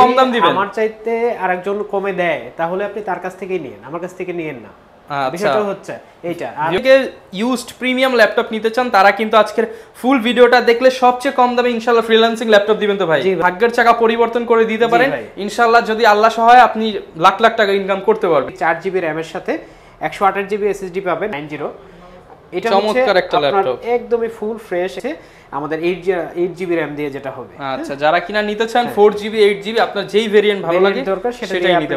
কম দাম দিবেন আমার চাইতে আরেকজন কমে দেয় তাহলে আপনি তার কাছ থেকেই নিন আমার কাছ থেকে নিয়েন না আচ্ছা। বিষয়টা প্রিমিয়াম ল্যাপটপ নিতে চান তারা কিন্তু আজকের ফুল ভিডিওটা দেখলে সবচেয়ে কম দামে ইনশাআল্লাহ ফ্রিল্যান্সিং ল্যাপটপ দিবেন তো ভাই ভাগ্যের চাকা পরিবর্তন করে দিতে পারেন ইনশাআল্লাহ যদি আল্লাহ সহায় আপনি লাখ লাখ টাকা ইনকাম করতে পারবেন চার জিবি র্যামের সাথে একশো আঠাশ জিবি এসএসডি পাবেন নাইন জিরো এটা চমৎকার একটা ল্যাপটপ একদমই ফুল ফ্রেশ আমাদের 8 জিবি র্যাম দিয়ে যেটা হবে হ্যাঁ? আচ্ছা যারা কিনা নিতে চান 4 জিবি 8 জিবি আপনার যেই ভেরিয়েন্ট ভালো লাগে দরকার সেটাই নিতে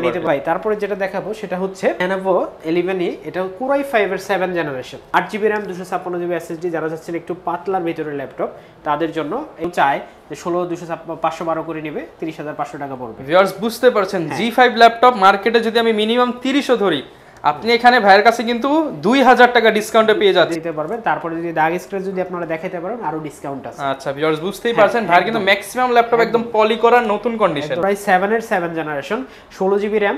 তারপরে যেটা দেখাবো সেটা হচ্ছে Lenovo 11e এটা Core i5 এর জেনারেশন 8 জিবি 256 জিবি যারা চাচ্ছেন একটু পাতলার ভিতরে ল্যাপটপ তাদের জন্য চাই যে 16 512 করে নেবে 30500 টাকা পড়বে ভিউয়ার্স বুঝতে পারছেন G5 ল্যাপটপ মার্কেটে যদি আমি মিনিমাম 30 ধরি আপনি এখানে ভাইয়ের কাছে কিন্তু দুই হাজার টাকা ডিসকাউন্টে পেয়ে যাচ্ছেন দিতে পারবেন তারপরে যদি দাগ স্ক্র্যাচ যদি আপনারা দেখাতে পারেন আরো ডিসকাউন্ট আছে আচ্ছা ভিউয়ার্স বুঝতেই হ্যাঁ, পারছেন ভাইয়ের কিন্তু ম্যাক্সিমাম ল্যাপটপ একদম পলি করা নতুন কন্ডিশন প্রায় 7 এর 7 জেনারেশন 16 জিবি র্যাম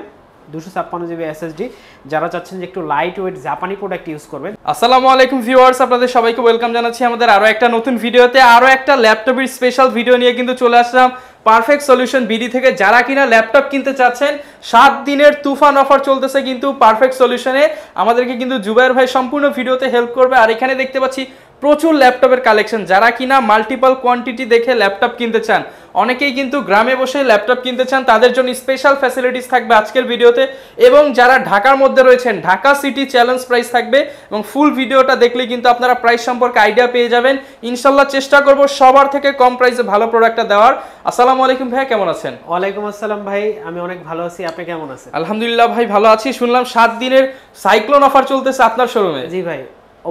দুশো ছাপ্পান্ন জিবি এসএসডি যারা চাচ্ছেন যে একটু লাইট ওয়েট জাপানি প্রোডাক্ট ইউজ করবেন আসসালামু আলাইকুম ভিউয়ার্স আপনাদের সবাইকে ওয়েলকাম জানাচ্ছি আমাদের আরও একটা নতুন ভিডিওতে আরও একটা ল্যাপটপের স্পেশাল ভিডিও নিয়ে কিন্তু চলে আসলাম পারফেক্ট সলিউশন বিডি থেকে যারা কিনা ল্যাপটপ কিনতে চাচ্ছেন সাত দিনের তুফান অফার চলতেছে কিন্তু পারফেক্ট সলিউশনে আমাদেরকে কিন্তু জুবাইর ভাই সম্পূর্ণ ভিডিওতে হেল্প করবে আর এখানে দেখতে পাচ্ছি প্রচুর ল্যাপটপের কালেকশন যারা কিনা মাল্টিপল কোয়ান্টিটি দেখে ল্যাপটপ কিনতে চান অনেকেই কিন্তু গ্রামে বসে ল্যাপটপ কিনতে চান তাদের জন্য স্পেশাল ফ্যাসিলিটিস থাকবে আজকের ভিডিওতে এবং যারা ঢাকার মধ্যে রয়েছেন ঢাকা সিটি চ্যালেঞ্জ প্রাইস থাকবে এবং ফুল ভিডিওটা দেখলে কিন্তু আপনারা প্রাইস সম্পর্কে আইডিয়া পেয়ে যাবেন ইনশাল্লাহ চেষ্টা করব সবার থেকে কম প্রাইসে ভালো প্রোডাক্টটা দেওয়ার আসসালামু আলাইকুম ভাই কেমন আছেন ওয়ালাইকুম আসসালাম ভাই আমি অনেক ভালো আছি আপনি কেমন আছেন আলহামদুলিল্লাহ ভাই ভালো আছি শুনলাম সাত দিনের সাইক্লোন অফার চলতেছে আপনার শোরুমে জি ভাই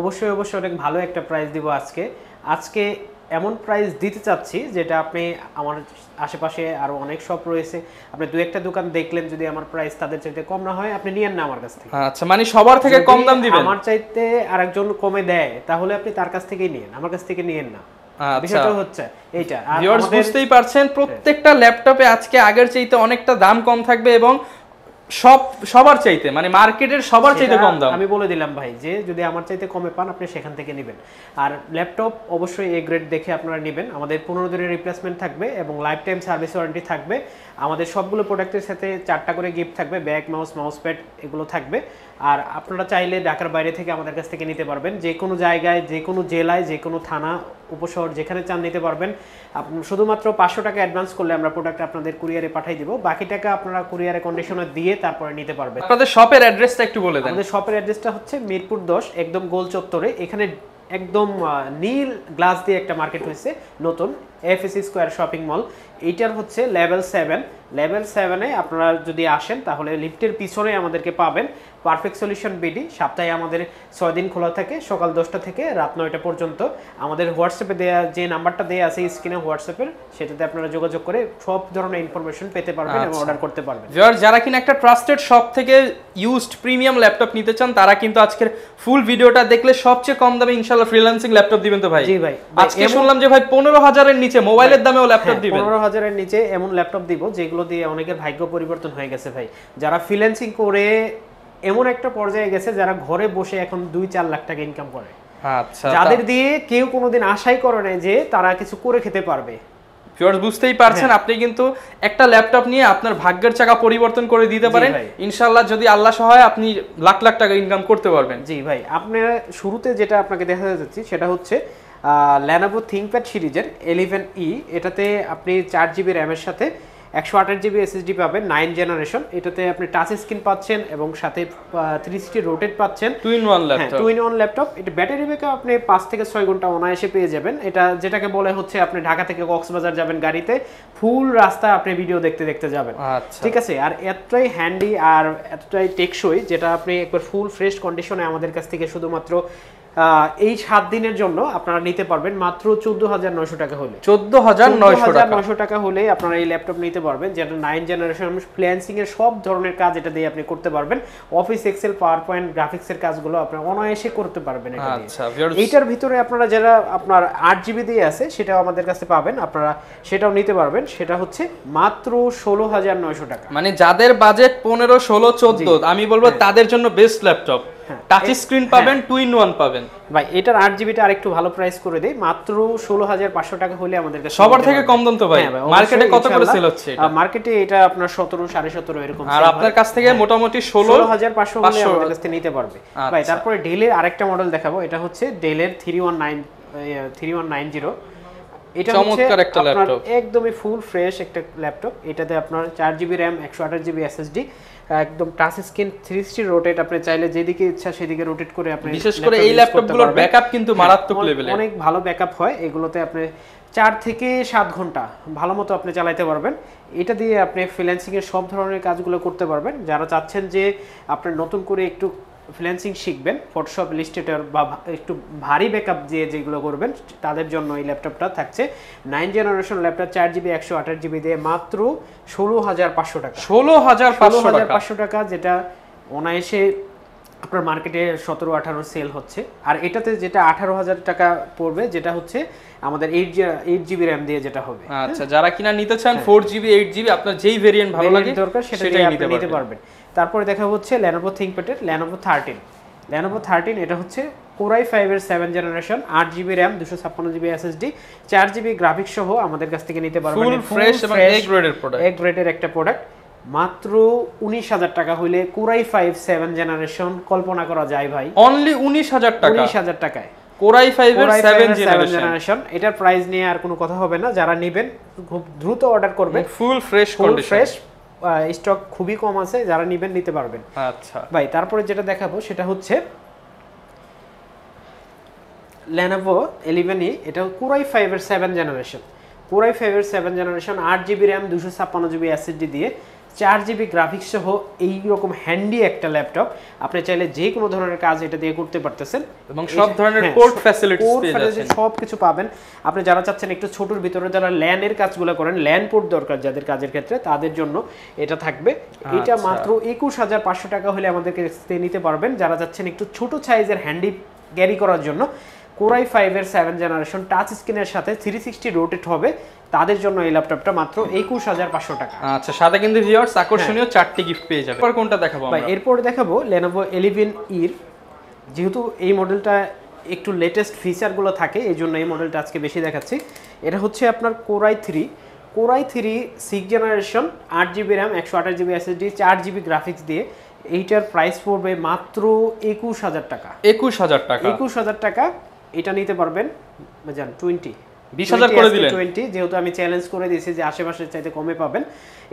অবশ্যই অবশ্যই অনেক ভালো একটা প্রাইস দিব আজকে আজকে এমন প্রাইস দিতে চাচ্ছি যেটা আপনি আমার আশেপাশে আরও অনেক সব রয়েছে আপনি দু একটা দোকান দেখলেন যদি আমার প্রাইস তাদের চাইতে কম না হয় আপনি নিয়েন না আমার কাছ থেকে আচ্ছা মানে সবার থেকে কম দাম দিবেন আমার চাইতে আরেকজন কমে দেয় তাহলে আপনি তার কাছ থেকেই নিয়েন আমার কাছ থেকে নিয়েন না আচ্ছা। বিষয়টা বুঝতেই পারছেন প্রত্যেকটা ল্যাপটপে আজকে আগের চাইতে অনেকটা দাম কম থাকবে এবং সব সবার চাইতে মানে মার্কেটের সবার চাইতে কম দাম আমি বলে দিলাম ভাই যে যদি আমার চাইতে কমে পান আপনি সেখান থেকে নেবেন আর ল্যাপটপ অবশ্যই এ গ্রেড দেখে আপনারা নেবেন আমাদের পনেরো দিনের রিপ্লেসমেন্ট থাকবে এবং লাইফ টাইম সার্ভিস ওয়ারেন্টি থাকবে আমাদের সবগুলো প্রোডাক্টের সাথে চারটা করে গিফট থাকবে ব্যাগ মাউস মাউস প্যাড এগুলো থাকবে আর আপনারা চাইলে ঢাকার বাইরে থেকে আমাদের কাছ থেকে নিতে পারবেন যে কোনো জায়গায় যে কোনো জেলায় যে কোনো থানা উপশহর যেখানে চান নিতে পারবেন শুধুমাত্র পাঁচশো টাকা অ্যাডভান্স করলে আমরা প্রোডাক্ট আপনাদের কুরিয়ারে পাঠিয়ে দিব বাকি টাকা আপনারা কুরিয়ারে কন্ডিশনে দিয়ে তারপরে নিতে পারবেন আপনাদের শপের অ্যাড্রেসটা একটু বলে দেন আমাদের শপের অ্যাড্রেসটা হচ্ছে মিরপুর দশ একদম গোল চত্বরে এখানে একদম নীল গ্লাস দিয়ে একটা মার্কেট হয়েছে নতুন এফএসি স্কোয়ার শপিং মল এইটার হচ্ছে লেভেল সেভেন লেভেল সেভেনে আপনারা যদি আসেন তাহলে লিফটের পিছনে আমাদেরকে পাবেন পারফেক্ট সলিউশন বিডি সপ্তাহে আমাদের ছয় দিন খোলা থাকে সকাল দশটা থেকে রাত নয়টা পর্যন্ত আমাদের হোয়াটসঅ্যাপে দেওয়া যে নাম্বারটা দেওয়া আছে স্ক্রিনে হোয়াটসঅ্যাপের সেটাতে আপনারা যোগাযোগ করে সব ধরনের ইনফরমেশন পেতে পারবেন এবং অর্ডার আচ্ছা। করতে পারবেন যারা কিনা একটা ট্রাস্টেড শপ থেকে ইউজড প্রিমিয়াম ল্যাপটপ নিতে চান তারা কিন্তু আজকের ফুল ভিডিওটা দেখলে সবচেয়ে কম দামে ইনশাআল্লাহ ফ্রিল্যান্সিং ল্যাপটপ দিবেন তো ভাই জি ভাই আজকে শুনলাম যে ভাই পনেরো হাজারের নিচে মোবাইলের দামেও ল্যাপটপ দিবেন 15000 এর নিচে এমন ল্যাপটপ দিব যেগুলো দিয়ে অনেকের ভাগ্য পরিবর্তন হয়ে গেছে ভাই যারা ফ্রিল্যান্সিং করে এমন একটা পর্যায়ে গেছে যারা ঘরে বসে এখন 2 4 লাখ টাকা ইনকাম করে আচ্ছা যাদের দিয়ে কেউ কোনোদিন আশাই করে না যে তারা কিছু করে খেতে পারবে ভিউয়ার্স বুঝতেই পারছেন হ্যাঁ। আপনি কিন্তু একটা ল্যাপটপ নিয়ে আপনার ভাগ্যের চাকা পরিবর্তন করে দিতে পারেন ইনশাআল্লাহ যদি আল্লাহ সহায় আপনি লাখ লাখ টাকা ইনকাম করতে পারবেন জি ভাই আপনি শুরুতে যেটা আপনাকে দেখাতে যাচ্ছি সেটা হচ্ছে ল্যানাবো থিঙ্কপ্যাড সিরিজের এলিভেন ই e, এটাতে আপনি চার জিবি র্যামের সাথে একশো আঠাশ জিবি এসএসডি পাবেন নাইন জেনারেশন এটাতে আপনি টাচ স্ক্রিন পাচ্ছেন এবং সাথে থ্রি সিটি রোটেট পাচ্ছেন two one laptop two in one laptop এটা ব্যাটারি ব্যাকআপ আপনি পাঁচ থেকে ছয় ঘন্টা অনায়াসে পেয়ে যাবেন এটা যেটাকে বলে হচ্ছে আপনি ঢাকা থেকে কক্সবাজার যাবেন গাড়িতে ফুল রাস্তা আপনি ভিডিও দেখতে দেখতে যাবেন আচ্ছা। ঠিক আছে আর এতটাই হ্যান্ডি আর এতটাই টেকসই যেটা আপনি একবার ফুল ফ্রেশ কন্ডিশনে আমাদের কাছ থেকে শুধুমাত্র এই সাত দিনের জন্য আপনারা নিতে পারবেন মাত্র চোদ্দ হাজার নয়শো টাকা হলে চোদ্দ হাজার নয়শো টাকা হলে আপনারা এই ল্যাপটপ নিতে পারবেন যেটা নাইন জেনারেশন ফ্রিল্যান্সিং এর সব ধরনের কাজ এটা দিয়ে আপনি করতে পারবেন Office Excel PowerPoint graphics এর কাজগুলো আপনার অনায়াসে করতে পারবেন আচ্ছা, এইটার ভিতরে আপনারা যারা আপনার আট জিবি দিয়ে আছে সেটাও আমাদের কাছে পাবেন আপনারা সেটাও নিতে পারবেন সেটা হচ্ছে মাত্র ষোলো হাজার নয়শো টাকা মানে যাদের বাজেট পনেরো ষোলো চোদ্দ আমি বলবো হ্যাঁ। তাদের জন্য বেস্ট ল্যাপটপ টাচ হ্যাঁ, স্ক্রিন পাবেন টু ইন ওয়ান পাবেন ভাই এটার আট জিবিটা আর একটু ভালো প্রাইস করে দেয় মাত্র ষোলো হাজার পাঁচশো টাকা হলে আমাদের কাছে সবার থেকে কম দাম তো ভাই মার্কেটে হ্যাঁ কত করে সেল হচ্ছে মার্কেটে এটা আপনার সতেরো সাড়ে সতেরো এরকম আর আপনার কাছ থেকে হ্যাঁ। মোটামুটি ষোলো হাজার পাঁচশো হলে আমাদের কাছ থেকে নিতে পারবে আচ্ছা। ভাই তারপরে ডেলের আরেকটা মডেল দেখাবো এটা হচ্ছে ডেলের three one nine three one nine zero এটা চমৎকার একদমই ফুল ফ্রেশ একটা ল্যাপটপ এটাতে আপনার চার জিবি র্যাম একশো আঠাশ জিবি এসএসডি একদম টাচ স্ক্রিন 360 রোটেট আপনি চাইলে যেদিকে ইচ্ছা সেদিকে রোটেট করে আপনি বিশেষ করে এই ল্যাপটপগুলোর ব্যাকআপ কিন্তু হ্যাঁ, মারাত্মক লেভেলে অনেক ভালো ব্যাকআপ হয় এগুলোতে আপনি 4 থেকে 7 ঘন্টা ভালো মতো আপনি চালাতে পারবেন এটা দিয়ে আপনি ফ্রিল্যান্সিং এর সব ধরনের কাজগুলো করতে পারবেন যারা চাচ্ছেন যে আপনি নতুন করে একটু ফ্রিল্যান্সিং শিখবেন ফটোশপ ইলিস্ট্রেটর বা একটু ভারী ব্যাকআপ দিয়ে যেগুলো করবেন তাদের জন্য এই ল্যাপটপটা থাকছে নাইন জেনারেশন ল্যাপটপ চার জিবি একশো আঠাশ জিবি দিয়ে মাত্র ষোলো হাজার পাঁচশো টাকা ষোলো হাজার ষোলো হাজার পাঁচশো টাকা যেটা অনায়াসে আপনার মার্কেটে সতেরো আঠারো সেল হচ্ছে আর এটাতে যেটা আঠারো হাজার টাকা পড়বে যেটা হচ্ছে আমাদের এইট এইট জিবি র্যাম দিয়ে যেটা হবে আচ্ছা যারা কিনা নিতে চান ফোর জিবি এইট জিবি আপনার যেই ভেরিয়েন্ট ভালো লাগে দরকার সেটা নিতে পারবেন তারপরে দেখা হচ্ছে ল্যানোভো থিঙ্কপ্যাডের ল্যানোভো থার্টিন ল্যানোভো থার্টিন এটা হচ্ছে কোরাই ফাইভের সেভেন জেনারেশন আট জিবি র্যাম দুশো ছাপ্পান্ন জিবি এসএসডি চার জিবি গ্রাফিক্স সহ আমাদের কাছ থেকে নিতে পারবেন একটা প্রোডাক্ট মাত্র উনিশ হাজার টাকা হইলে কোরাই ফাইভ সেভেন জেনারেশন কল্পনা করা যায় ভাই অনলি উনিশ হাজার টাকা উনিশ হাজার টাকায় কোরাই ফাইভ সেভেন জেনারেশন এটার প্রাইস নিয়ে আর কোনো কথা হবে না যারা নেবেন খুব দ্রুত অর্ডার করবেন full fresh full fresh stock খুবই কম আছে যারা নেবেন নিতে পারবেন আচ্ছা ভাই তারপরে যেটা দেখাবো সেটা হচ্ছে লেনোভো ইলেভেন ই এটা i5 এর সেভেন জেনারেশন i5 এর সেভেন জেনারেশন আট জিবি 256GB SSD ছাপ্পান্ন জিবি দিয়ে চার জিবি গ্রাফিক্স সহ এইরকম হ্যান্ডি একটা ল্যাপটপ আপনি চাইলে যে কোনো ধরনের কাজ এটা দিয়ে করতে পারতেছেন এবং সব ধরনের কোর্ট ফ্যাসিলিটিস সব কিছু পাবেন আপনি যারা চাচ্ছেন একটু ছোটোর ভিতরে যারা ল্যানের কাজগুলো করেন ল্যান পোর্ট দরকার যাদের কাজের ক্ষেত্রে তাদের জন্য এটা থাকবে এটা আচ্ছা। মাত্র একুশ হাজার পাঁচশো টাকা হলে আমাদেরকে নিতে পারবেন যারা যাচ্ছেন একটু ছোট সাইজের হ্যান্ডি ক্যারি করার জন্য কোরাই ফাইভের সেভেন জেনারেশন টাচ স্ক্রিনের সাথে থ্রি সিক্সটি রোটেট হবে তাদের জন্য এই ল্যাপটপটা মাত্র একুশ হাজার পাঁচশো টাকা আচ্ছা সাথে কিন্তু ভিউয়ার্স হ্যাঁ। আকর্ষণীয় চারটি গিফট পেয়ে যাবে কোনটা দেখাবো এরপর দেখাবো লেনোভো এলিভেন ইর যেহেতু এই মডেলটা একটু লেটেস্ট ফিচারগুলো থাকে এই জন্য এই মডেলটা আজকে বেশি দেখাচ্ছি এটা হচ্ছে আপনার core i three core i three six generation আট জিবি র্যাম একশো আঠাশ জিবি এসএসডি চার জিবি গ্রাফিক্স দিয়ে এইটার প্রাইস পড়বে মাত্র একুশ হাজার টাকা একুশ হাজার টাকা একুশ হাজার টাকা এটা নিতে পারবেন যান টোয়েন্টি বিশ হাজার করে দিলেন টোয়েন্টি যেহেতু আমি চ্যালেঞ্জ করে দিয়েছি যে আশেপাশের চাইতে কমে পাবেন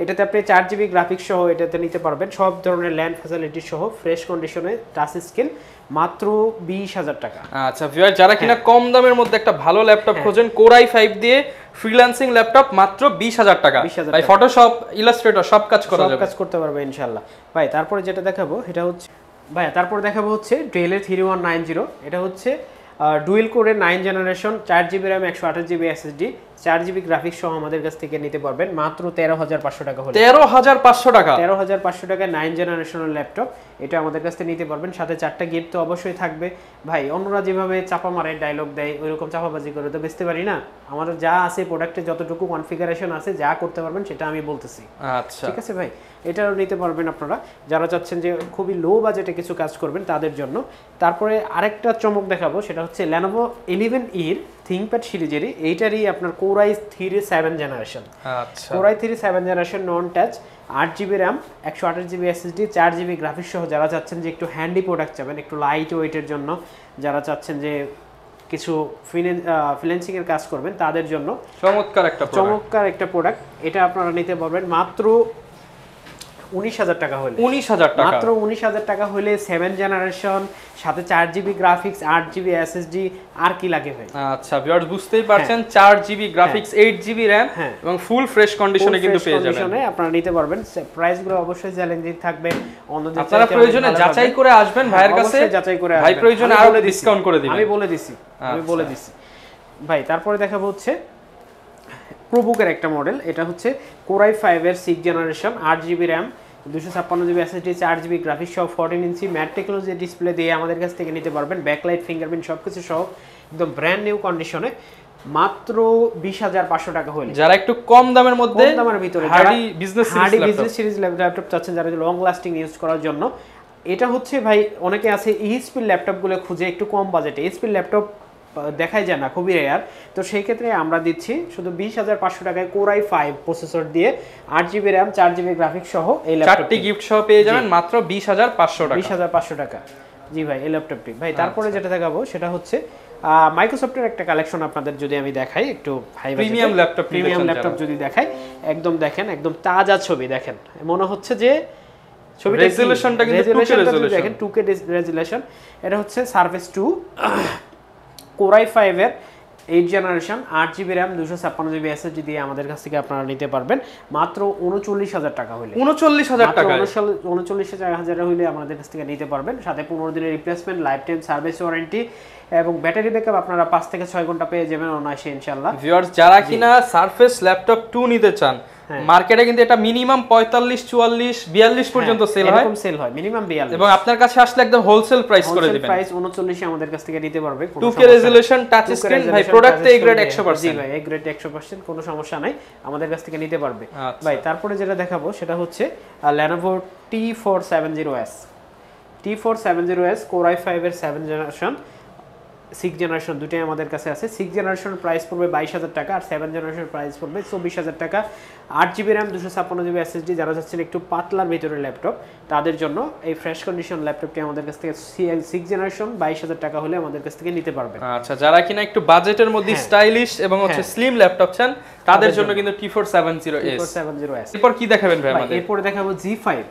এটাতে আপনি চার জিবি গ্রাফিক্স সহ এটাতে নিতে পারবেন সব ধরনের ল্যান্ড ফ্যাসিলিটি সহ ফ্রেশ কন্ডিশনে টাচ স্ক্রিন মাত্র বিশ হাজার টাকা আচ্ছা ভিউয়ার যারা কিনা হ্যাঁ। কম দামের মধ্যে একটা ভালো ল্যাপটপ খোঁজেন কোরাই ফাইভ দিয়ে ফ্রিল্যান্সিং ল্যাপটপ মাত্র বিশ হাজার টাকা ভাই ফটোশপ ইলাস্ট্রেটর সব কাজ করা যাবে কাজ করতে পারবে ইনশাল্লাহ ভাই তারপরে যেটা দেখাবো এটা হচ্ছে ভাই তারপরে দেখাবো হচ্ছে ডেলের থ্রি এটা হচ্ছে ডুয়েল কোরে নাইন জেনারেশন চার জিবি র্যাম একশো আঠাশ জিবি এসএসডি চার জিবি গ্রাফিক্স সহ আমাদের কাছ থেকে নিতে পারবেন মাত্র তেরো হাজার পাঁচশো টাকা হলে তেরো হাজার পাঁচশো টাকা তেরো হাজার পাঁচশো টাকা নাইন জেনারেশনের ল্যাপটপ এটা আমাদের কাছ থেকে নিতে পারবেন সাথে চারটা গিফট তো অবশ্যই থাকবে ভাই অন্যরা যেভাবে চাপা মারে ডায়লগ দেয় রকম চাপাবাজি করে তো বেচতে পারি না আমাদের যা আছে প্রোডাক্টে যতটুকু কনফিগারেশন আছে যা করতে পারবেন সেটা আমি বলতেছি আচ্ছা ঠিক আছে ভাই এটাও নিতে পারবেন আপনারা যারা চাচ্ছেন যে খুবই লো বাজেটে কিছু কাজ করবেন তাদের জন্য তারপরে আরেকটা চমক দেখাবো সেটা হচ্ছে ল্যানোভো ইলেভেন ইর থিংপ্যাড সিরিজেরই এইটারই আপনার core i three seven generation core i three seven generation non touch আট জিবি র্যাম একশো আঠাশ জিবি এসএসডি চার জিবি গ্রাফিক্স সহ যারা চাচ্ছেন যে একটু হ্যান্ডি প্রোডাক্ট চাবেন একটু লাইট ওয়েটের জন্য যারা চাচ্ছেন যে কিছু ফ্রিল্যান্সিং এর কাজ করবেন তাদের জন্য চমৎকার একটা চমৎকার একটা প্রোডাক্ট এটা আপনারা নিতে পারবেন মাত্র উনিশ হাজার টাকা হলে উনিশ হাজার টাকা মাত্র উনিশ হাজার টাকা হলে সেভেন জেনারেশন সাথে চার জিবি গ্রাফিক্স আট জিবি এসএসডি আর কি লাগে ভাই আচ্ছা ভিউয়ার্স বুঝতেই পারছেন চার GB graphics eight GB RAM এবং ফুল ফ্রেশ কন্ডিশনে কিন্তু পেয়ে যাবেন আপনারা নিতে পারবেন প্রাইসগুলো অবশ্যই চ্যালেঞ্জিং থাকবে অন্যদের আপনারা প্রয়োজনে যাচাই করে আসবেন হ্যাঁ, ভাইয়ের কাছে যাচাই করে ভাই প্রয়োজনে আরো ডিসকাউন্ট করে দিবেন আমি বলে দিছি আমি আচ্ছা। বলে দিছি ভাই তারপরে দেখাবো হচ্ছে প্রোবুকের একটা মডেল এটা হচ্ছে কোরাই ফাইভের সিক্স জেনারেশন আট জিবি র্যাম দুশো ছাপ্পান্ন জিবি এসএসডি চার জিবি গ্রাফিক্স সহ fourteen inch matte technology display দিয়ে আমাদের কাছ থেকে নিতে পারবেন ব্যাকলাইট ফিঙ্গারপ্রিন্ট সব কিছু সহ একদম ব্র্যান্ড নিউ কন্ডিশনে মাত্র বিশ হাজার পাঁচশো টাকা হলে যারা একটু কম দামের মধ্যে কম দামের ভিতরে hardy business hardy business series laptop চাচ্ছেন যারা লং লাস্টিং ইউজ করার জন্য এটা হচ্ছে ভাই অনেকে আছে ইএসপির ল্যাপটপগুলো খুঁজে একটু কম বাজেটে এসপির ল্যাপটপ দেখাই যায় না খুবই রেয়ার তো সেই ক্ষেত্রে আমরা দিচ্ছি শুধু বিশ হাজার পাঁচশো টাকায় কোরাই ফাইভ প্রসেসর দিয়ে আট জিবি র্যাম চার জিবি গ্রাফিক্স সহ এই ল্যাপটপটি গিফট সহ পেয়ে যাবেন মাত্র বিশ হাজার পাঁচশো বিশ হাজার পাঁচশো টাকা জি ভাই এই ল্যাপটপটি ভাই আচ্ছা। তারপরে যেটা দেখাবো সেটা হচ্ছে মাইক্রোসফটের একটা কালেকশন আপনাদের যদি আমি দেখাই একটু high premium laptop premium laptop যদি দেখাই একদম দেখেন একদম তাজা ছবি দেখেন মনে হচ্ছে যে ছবি রেজুলেশনটা কিন্তু দেখেন 2K রেজুলেশন এটা হচ্ছে সার্ভিস 2 কোরাই ফাইভের এইট জেনারেশন আট জিবি র্যাম দুশো ছাপ্পান্ন জিবি এসএসডি দিয়ে আমাদের কাছ থেকে আপনারা নিতে পারবেন মাত্র উনচল্লিশ হাজার টাকা হলে উনচল্লিশ হাজার টাকা উনচল্লিশ হাজার হলে আমাদের কাছ থেকে নিতে পারবেন সাথে পনেরো দিনের replacement life time service warranty এবং ব্যাটারি ব্যাকআপ আপনারা পাঁচ থেকে ছয় ঘন্টা পেয়ে যাবেন অনায়াসে ইনশাল্লাহ যারা কিনা সার্ফেস ল্যাপটপ টু নিতে চান হ্যাঁ। মার্কেটে কিন্তু এটা মিনিমাম 45 44 42 পর্যন্ত সেল হয় এরকম সেল হয় মিনিমাম 42 এবং আপনার কাছে আসলে একদম হোলসেল প্রাইস করে দিবেন প্রাইস 39 আমাদের কাছ থেকে নিতে পারবে two K resolution touch screen ভাই প্রোডাক্ট এ গ্রেড 100% জি ভাই এ গ্রেড 100% কোনো সমস্যা নাই আমাদের কাছ থেকে নিতে পারবে আচ্ছা। ভাই তারপরে যেটা দেখাবো সেটা হচ্ছে Lenovo T470s T470s Core i5 এর 7 জেনারেশন সিক্স জেনারেশন দুটাই আমাদের কাছে আছে সিক্স জেনারেশন প্রাইস পড়বে বাইশ হাজার টাকা আর সেভেন জেনারেশন প্রাইস পড়বে চব্বিশ হাজার টাকা আট জিবি র্যাম দুশো ছাপ্পান্ন জিবি এসএসডি যারা যাচ্ছেন একটু পাতলার ভিতরে ল্যাপটপ তাদের জন্য এই ফ্রেশ কন্ডিশন ল্যাপটপটি আমাদের কাছ থেকে সিক্স জেনারেশন বাইশ হাজার টাকা হলে আমাদের কাছ থেকে নিতে পারবে আচ্ছা যারা কিনা একটু বাজেটের মধ্যে স্টাইলিশ হ্যাঁ। এবং হচ্ছে স্লিম ল্যাপটপ চান তাদের জন্য কিন্তু T four seven zero S এরপর কি দেখাবেন ভাই আমাদের এরপর দেখাবো জি ফাইভ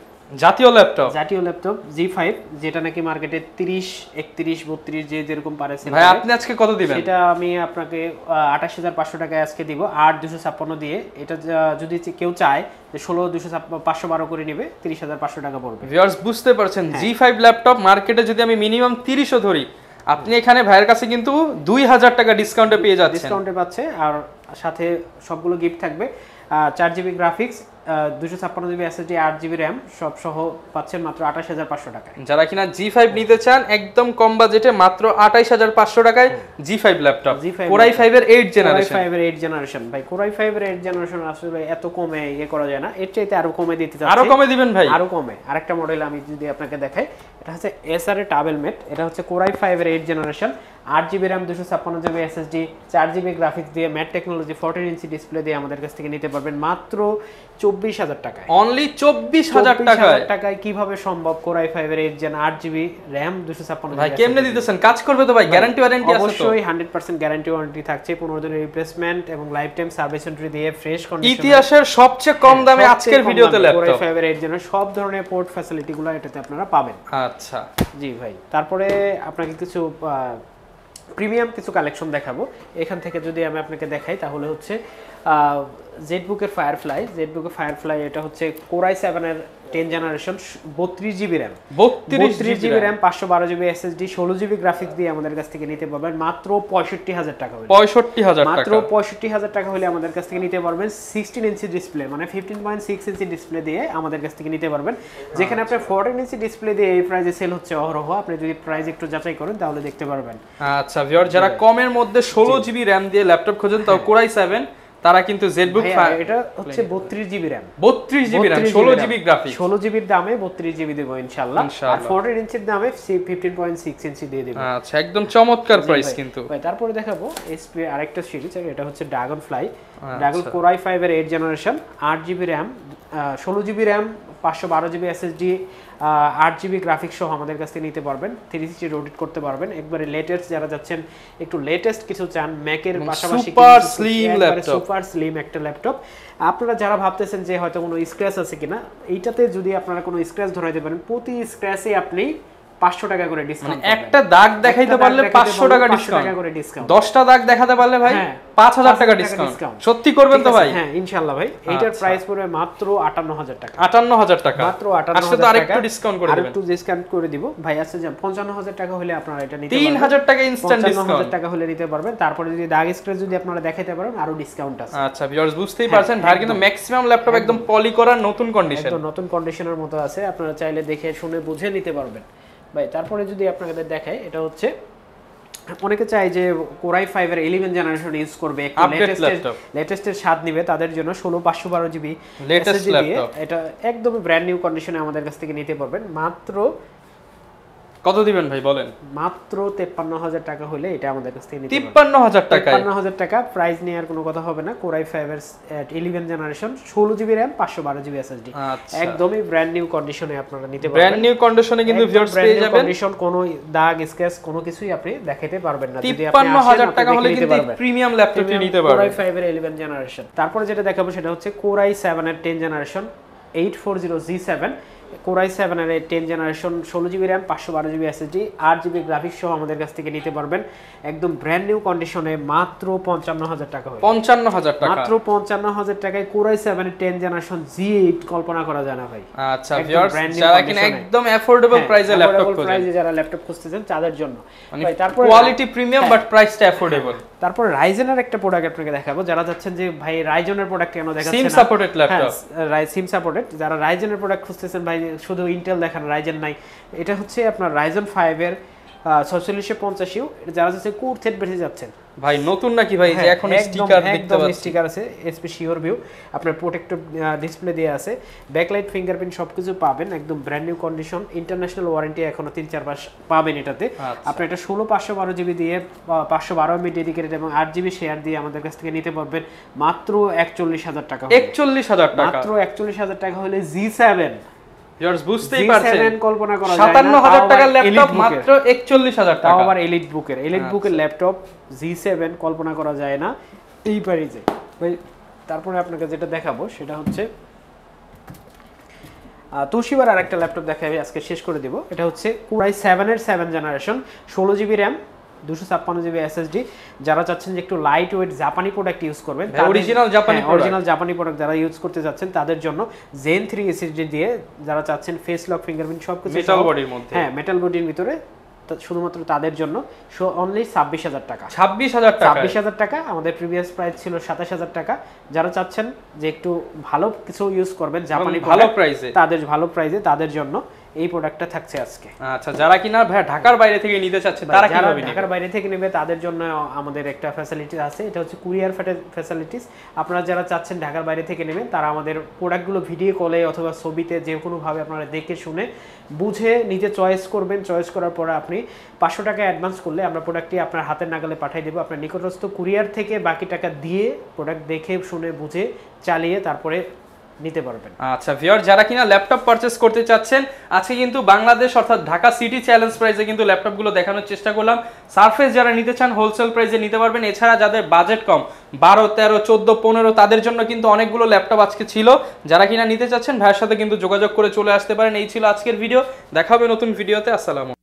জাতীয় ল্যাপটপ জাতীয় ল্যাপটপ জি ফাইভ যেটা নাকি মার্কেটে তিরিশ একত্রিশ বত্রিশ যে যেরকম পারে ভাই আপনি আজকে কত দিবেন এটা আমি আপনাকে আঠাশ হাজার পাঁচশো টাকায় আজকে দিব আট দিয়ে এটা যদি কেউ চায় যে ষোলো পাঁচশো বারো করে নেবে তিরিশ হাজার পাঁচশো টাকা পড়বে ভিউয়ার্স বুঝতে পারছেন জি ফাইভ ল্যাপটপ মার্কেটে যদি আমি মিনিমাম তিরিশও ধরি আপনি এখানে ভাইয়ের কাছে কিন্তু দুই হাজার টাকা ডিসকাউন্টে পেয়ে যাচ্ছেন ডিসকাউন্টে পাচ্ছে আর সাথে সবগুলো গিফট থাকবে চার জিবি গ্রাফিক্স দুশো ছাপ্পান্ন জিবি এসএসডি আট জিবি র্যাম সব সহ পাচ্ছেন মাত্র আঠাশ হাজার পাঁচশো টাকায় যারা কিনা জি ফাইভ নিতে চান একদম কম বাজেটে মাত্র আঠাশ হাজার পাঁচশো টাকায় G five laptop G five core i eight generation eight generation ভাই কোরাই এর এইট জেনারেশন আসলে এত কমে ইয়ে করা যায় না এর চাইতে আরো কমে দিতে চাচ্ছি আরো কমে দিবেন ভাই আরো কমে আরেকটা মডেল আমি যদি আপনাকে দেখাই এটা হচ্ছে এ টাবেল মেট এটা হচ্ছে কোরাই এর এইট জেনারেশন আট জিবি র্যাম দুশো ছাপ্পান্ন জিবি এসএসডি চার জিবি গ্রাফিক্স দিয়ে matte technology fourteen inch display দিয়ে আমাদের কাছ থেকে নিতে পারবেন মাত্র চব্বিশ হাজার টাকায় অনলি চব্বিশ হাজার টাকায় টাকায় কিভাবে সম্ভব কোরাই ফাইভের এইট জেন আট জিবি র্যাম দুশো ছাপ্পান্ন ভাই কেমনে দিতেছেন কাজ করবে তো ভাই গ্যারান্টি ওয়ারেন্টি অবশ্যই হান্ড্রেড পার্সেন্ট গ্যারান্টি ওয়ারেন্টি থাকছে পনেরো দিনের রিপ্লেসমেন্ট এবং লাইফ টাইম সার্ভিস এন্ট্রি দিয়ে ফ্রেশ ইতিহাসের সবচেয়ে কম দামে আজকের ভিডিওতে ল্যাপটপ কোরাই ফাইভের এইট জেন সব ধরনের পোর্ট গুলো এটাতে আপনারা পাবেন আচ্ছা জি ভাই তারপরে আপনাকে কিছু প্রিমিয়াম কিছু কালেকশন দেখাবো এখান থেকে যদি আমি আপনাকে দেখাই তাহলে হচ্ছে জেড বুকের ফায়ারফ্লাই জেড বুকের ফায়ারফ্লাই এটা হচ্ছে কোরাই সেভেনের টেন জেনারেশন বত্রিশ জিবি র্যাম বত্রিশ ত্রিশ জিবি র্যাম পাঁচশো বারো জিবি এস এস ডি ষোলো জিবি গ্রাফিক্স দিয়ে আমাদের কাছ থেকে নিতে পারবেন মাত্র পঁয়ষট্টি হাজার টাকা পঁয়ষট্টি হাজার মাত্র পঁয়ষট্টি হাজার টাকা হলে আমাদের কাছ থেকে নিতে পারবেন সিক্সটিন ইঞ্চি ডিসপ্লে মানে fifteen point six inch display দিয়ে আমাদের কাছ থেকে নিতে পারবেন যেখানে আপনি ফোরটিন ইঞ্চি ডিসপ্লে দিয়ে এই প্রাইজে সেল হচ্ছে অহরহ আপনি যদি প্রাইস একটু যাচাই করেন তাহলে দেখতে পারবেন আচ্ছা ভিউয়ার যারা কমের মধ্যে ষোলো জিবি র্যাম দিয়ে ল্যাপটপ খোঁজেন তাও কোরাই সেভেন তারা কিন্তু জেটবুক এটা হচ্ছে 32 GB RAM 32 GB RAM 16 GB graphics 16 জিবির দামে 32 জিবি দেব ইনশাআল্লাহ আর 14 ইঞ্চির দামে 15.6 ইঞ্চি দিয়ে দেব আচ্ছা একদম চমৎকার প্রাইস কিন্তু ভাই তারপরে দেখাবো এসপি আরেকটা সিরিজ এটা হচ্ছে dragon fly dragon core i5 এর 8 generation 8 GB RAM 16 GB RAM 512 GB SSD আট জিবি গ্রাফিক্স সহ আমাদের কাছ থেকে নিতে পারবেন থ্রি সিক্সটি রোটেট করতে পারবেন একবারে লেটেস্ট যারা যাচ্ছেন একটু লেটেস্ট কিছু চান ম্যাকের পাশাপাশি স্লিম সুপার স্লিম একটা ল্যাপটপ আপনারা যারা ভাবতেছেন যে হয়তো কোনো স্ক্র্যাচ আছে কিনা এইটাতে যদি আপনারা কোনো স্ক্র্যাচ ধরাইতে পারেন প্রতি স্ক্র্যাচে আপনি পাঁচশো টাকা করে ডিসকাউন্ট মানে একটা দাগ দেখাইতে পারলে পাঁচশো টাকা ডিসকাউন্ট করে ডিসকাউন্ট দশটা দাগ দেখাতে পারলে ভাই হ্যাঁ, পাঁচ হাজার টাকা ডিসকাউন্ট সত্যি করবেন তো ভাই হ্যাঁ ইনশাল্লাহ ভাই প্রাইস আচ্ছা। পড়বে মাত্র আটান্ন হাজার টাকা আটান্ন হাজার টাকা মাত্র আটান্ন হাজার আরেকটু ডিসকাউন্ট করে আরেকটু ডিসকাউন্ট করে দিব ভাই আছে যে পঞ্চান্ন হাজার টাকা হলে আপনারা এটা নিতে তিন হাজার টাকা ইনস্ট্যান্ট ডিসকাউন্ট টাকা হলে নিতে পারবেন তারপরে যদি দাগ স্ক্র্যাচ যদি আপনারা দেখাইতে পারেন আরো ডিসকাউন্ট আছে আচ্ছা ভিউয়ার্স বুঝতেই হ্যাঁ, পারছেন ভাই কিন্তু ম্যাক্সিমাম ল্যাপটপ একদম পলি করা নতুন কন্ডিশন নতুন কন্ডিশনের মতো আছে আপনারা চাইলে দেখে শুনে বুঝে নিতে পারবেন ভাই তারপরে যদি আপনাদের দেখাই এটা হচ্ছে অনেকে চাই যে কোরাই ফাইভের ইলেভেন জেনারেশন ইউজ করবে লেটেস্ট এর স্বাদ নিবে তাদের জন্য ষোলো পাঁচশো বারো জিবি এটা একদমই ব্র্যান্ড নিউ কন্ডিশনে আমাদের কাছ থেকে নিতে পারবেন মাত্র কত দিবেন ভাই বলেন মাত্র তেপ্পান্ন হাজার টাকা হলে এটা আমাদের কাছ থেকে তেপ্পান্ন হাজার টাকা তেপ্পান্ন হাজার টাকা প্রাইস আর কোনো কথা হবে না কোরাই ফাইভের ইলেভেন জেনারেশন ষোলো জিবি র্যাম পাঁচশো বারো জিবি এসএসডি আচ্ছা। একদমই ব্র্যান্ড নিউ কন্ডিশনে আপনারা নিতে পারবেন ব্র্যান্ড নিউ কন্ডিশনে কিন্তু ভিউয়ার্স পেয়ে যাবেন কন্ডিশন কোনো দাগ স্ক্র্যাচ কোনো কিছুই আপনি দেখাতে পারবেন না যদি আপনি 55000 টাকা হলে কিন্তু প্রিমিয়াম ল্যাপটপটি নিতে পারবেন কোরাই 5 এর 11 জেনারেশন তারপরে যেটা দেখাবো সেটা হচ্ছে কোরাই 7 এর 10 জেনারেশন 840G7 কোরাই সেভেন আর এইট টেন জেনারেশন ষোলো জিবি র্যাম পাঁচশো বারো জিবি এসএসডি আট জিবি গ্রাফিক্স সহ আমাদের কাছ থেকে নিতে পারবেন একদম ব্র্যান্ড নিউ কন্ডিশনে মাত্র পঞ্চান্ন হাজার টাকা পঞ্চান্ন হাজার টাকা মাত্র পঞ্চান্ন হাজার টাকায় কোরাই সেভেন এর টেন জেনারেশন জি এইট কল্পনা করা যায় না ভাই আচ্ছা যারা কিনা একদম অ্যাফোর্ডেবল প্রাইসে ল্যাপটপ খোঁজেন যারা ল্যাপটপ খুঁজতেছেন তাদের জন্য তারপর কোয়ালিটি প্রিমিয়াম বাট প্রাইসটা অ্যাফোর্ডেবল তারপর রাইজেনের একটা প্রোডাক্ট আপনাকে দেখাবো যারা যাচ্ছেন যে ভাই এর প্রোডাক্ট কেন দেখাচ্ছেন SIM supported laptop SIM supported যারা রাইজেনের প্রোডাক্ট খুঁজতেছেন ভাই শুধু ইন্টেল দেখেন রাইজেন নাই এটা হচ্ছে আপনার রাইজেন 5 এর ছয়চল্লিশশো পঞ্চাশেও কোর যাচ্ছেন ভাই নতুন নাকি ভাই যে হ্যাঁ, এখন স্টিকার দেখতে পাচ্ছি স্টিকার আছে এসপি শিওর ভিউ আপনার প্রোটেক্টিভ ডিসপ্লে দেয়া আছে ব্যাকলাইট ফিঙ্গারপ্রিন্ট সবকিছু পাবেন একদম brand new condition international warranty এখনো তিন চার মাস পাবেন এটাতে আচ্ছা। আপনি এটা ষোলো পাঁচশো বারো জিবি দিয়ে পাঁচশো বারো এমবি ডেডিকেটেড এবং আট জিবি শেয়ার দিয়ে আমাদের কাছ থেকে নিতে পারবেন মাত্র একচল্লিশ হাজার টাকা একচল্লিশ হাজার টাকা মাত্র একচল্লিশ হাজার টাকা হলে জি সেভেন ভিউয়ার্স বুঝতেই পারছেন কল্পনা করা যায় 57000 টাকার ল্যাপটপ মাত্র 41000 টাকা আবার এলিট বুকের এলিট বুকের ল্যাপটপ G7 কল্পনা করা যায় না এই ভাই তারপরে আপনাকে যেটা দেখাবো সেটা হচ্ছে তোশিবার আর ল্যাপটপ দেখাবি আজকে শেষ করে দেব এটা হচ্ছে কুরাই এর সেভেন জেনারেশন ষোলো জিবি র্যাম দুশো ছাপ্পান্ন জিবি এসএসডি যারা চাচ্ছেন যে একটু লাইট ওয়েট জাপানি প্রোডাক্ট ইউজ করবেন অরিজিনাল জাপানি অরিজিনাল জাপানি প্রোডাক্ট যারা ইউজ করতে যাচ্ছেন তাদের জন্য জেন থ্রি এসএসডি দিয়ে যারা চাচ্ছেন ফেস লক ফিঙ্গারপ্রিন্ট সব কিছু মেটাল বডির মধ্যে হ্যাঁ মেটাল বডির ভিতরে শুধুমাত্র তাদের জন্য সো অনলি ছাব্বিশ হাজার টাকা ছাব্বিশ হাজার ছাব্বিশ হাজার টাকা আমাদের প্রিভিয়াস প্রাইস ছিল সাতাশ হাজার টাকা যারা চাচ্ছেন যে একটু ভালো কিছু ইউজ করবেন জাপানি ভালো প্রাইসে তাদের ভালো প্রাইসে তাদের জন্য এই প্রোডাক্টটা থাকছে আজকে আচ্ছা যারা কিনা ভাই ঢাকার বাইরে থেকে নিতে চাচ্ছে তারা কিভাবে ঢাকার বাইরে থেকে নেবে তাদের জন্য আমাদের একটা ফ্যাসিলিটি আছে এটা হচ্ছে কুরিয়ার ফ্যাসিলিটিস আপনারা যারা চাচ্ছেন ঢাকার বাইরে থেকে নেবেন তারা আমাদের প্রোডাক্টগুলো ভিডিও কলে অথবা ছবিতে যে কোনোভাবে আপনারা দেখে শুনে বুঝে নিজে চয়েস করবেন চয়েস করার পর আপনি পাঁচশো টাকা অ্যাডভান্স করলে আমরা প্রোডাক্টটি আপনার হাতের নাগালে পাঠিয়ে দেবো আপনার নিকটস্থ কুরিয়ার থেকে বাকি টাকা দিয়ে প্রোডাক্ট দেখে শুনে বুঝে চালিয়ে তারপরে নিতে পারবেন আচ্ছা ভিওর যারা কিনা ল্যাপটপ পারচেস করতে চাচ্ছেন আজকে কিন্তু বাংলাদেশ অর্থাৎ ঢাকা সিটি চ্যালেঞ্জ প্রাইজে কিন্তু ল্যাপটপগুলো দেখানোর চেষ্টা করলাম সারফেস যারা নিতে চান হোলসেল প্রাইজে নিতে পারবেন এছাড়া যাদের বাজেট কম বারো তেরো চোদ্দ পনেরো তাদের জন্য কিন্তু অনেকগুলো ল্যাপটপ আজকে ছিল যারা কিনা নিতে চাচ্ছেন ভাইয়ের সাথে কিন্তু যোগাযোগ করে চলে আসতে পারেন এই ছিল আজকের ভিডিও দেখাবে নতুন ভিডিওতে আসসালাম